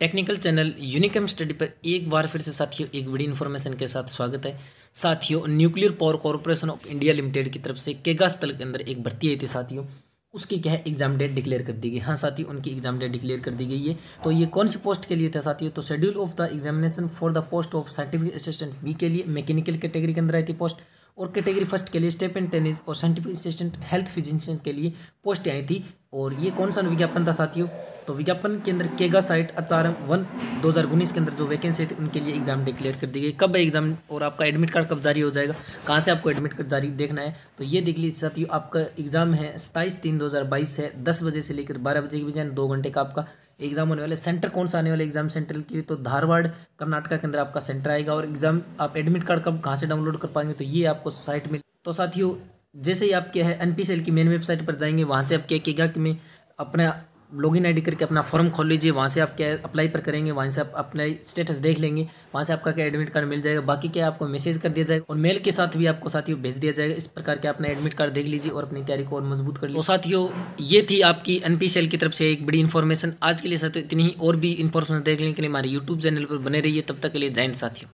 technical channel Unichem study पर एक बार फिर से साथियों एक बड़ी इन्फॉर्मेशन के साथ स्वागत है साथियों nuclear power corporation of India limited की तरफ से केगा स्थल के अंदर एक भर्ती आई थी साथियों उसकी क्या है एग्जाम डेट डिक्लेयर कर दी गई हाँ साथियों उनकी एग्जाम डेट डिक्लेयर कर दी गई है तो ये कौन सी पोस्ट के लिए था साथियों तो schedule of the examination for the post of scientific assistant B के लिए मैकेनिकल कैटेगरी के अंदर आई थी पोस्ट और कैटेगरी फर्स्ट के लिए स्टेप एंड टेनिस और साइंटिफिक असिस्टेंट हेल्थ फिजिशियन के लिए पोस्ट आई थी और ये कौन सा विज्ञापन था साथियों तो विज्ञापन के अंदर केगा साइट अचार वन दो हज़ार उन्नीस के अंदर जो वैकेंसी थी उनके लिए एग्ज़ाम डिक्लेयर कर दी गई कब एग्ज़ाम और आपका एडमिट कार्ड कब जारी हो जाएगा कहाँ से आपको एडमिट कार्ड जारी देखना है तो ये देख लीजिए साथियों आपका एग्ज़ाम है सताईस तीन दो हज़ार बाईस है दस बजे से लेकर बारह बजे के बीच दो घंटे का आपका एग्जाम होने वाले सेंटर कौन सा आने वाले एग्जाम सेंटर के लिए तो धारवाड़ कर्नाटका के अंदर आपका सेंटर आएगा और एग्जाम आप एडमिट कार्ड कब कहाँ से डाउनलोड कर पाएंगे तो ये आपको साइट में तो साथियों जैसे ही आप क्या है एन की मेन वेबसाइट पर जाएंगे वहाँ से आप क्या केगा में अपना लॉगिन आईडी करके अपना फॉर्म खोल लीजिए वहाँ से आप क्या अप्लाई पर करेंगे वहाँ से आप अप्लाई स्टेटस देख लेंगे वहाँ से आपका क्या एडमिट कार्ड मिल जाएगा बाकी क्या आपको मैसेज कर दिया जाएगा और मेल के साथ भी आपको साथियों भेज दिया जाएगा इस प्रकार के अपना एडमिट कार्ड देख लीजिए और अपनी तैयारी को और मजबूत कर लीजिए तो साथियों ये थी आपकी एन की तरफ से एक बड़ी इन्फॉर्मेशन आज के लिए साथियों इतनी ही और भी इन्फॉर्मेशन देख के लिए हमारे यूट्यूब चैनल पर बने रहिए तब तक के लिए जैन साथियों